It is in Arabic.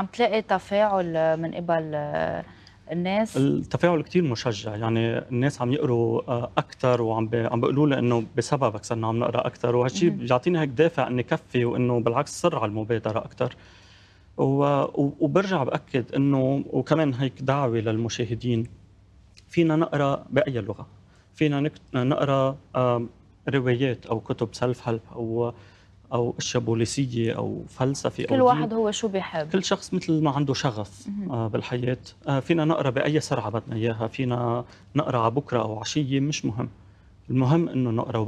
عم تلاقي تفاعل من قبل الناس التفاعل كثير مشجع يعني الناس عم يقروا آه، اكثر وعم عم بيقولوا لي انه بسببك صرنا عم نقرا اكثر وهالشيء بيعطيني هيك دافع اني كفي وانه بالعكس صر على المبادره اكثر وبرجع باكد انه وكمان هيك دعوه للمشاهدين فينا نقرا باي لغه فينا نقرا روايات او كتب سيلف هيلب او او اشياء بوليسيه او فلسفه كل أو واحد هو شو بيحب كل شخص مثل ما عنده شغف آه، بالحياه آه، فينا نقرا باي سرعه بدنا اياها فينا نقرا على بكره او عشيه مش مهم المهم انه نقرا